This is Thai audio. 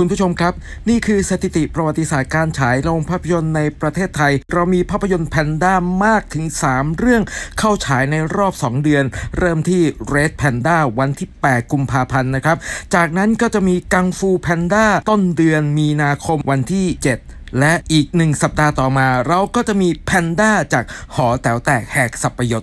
คุณผู้ชมครับ นี่คือสถิติประวัติศาสตร์การฉายโรงภาพยนตร์ในประเทศไทย เรามีภาพยนตร์แพนด้ามากถึง 3 เรื่องเข้าฉายในรอบ 2 เดือน เริ่มที่ Red Panda วันที่ 8 กุมภาพันธ์นะครับ จากนั้นก็จะมีกังฟูแพนด้าต้นเดือนมีนาคมวันที่ 7 และอีกหนึ่งสัปดาห์ต่อมา เราก็จะมีแพนด้าจากหอแต๋วแตกแหกสัปยศ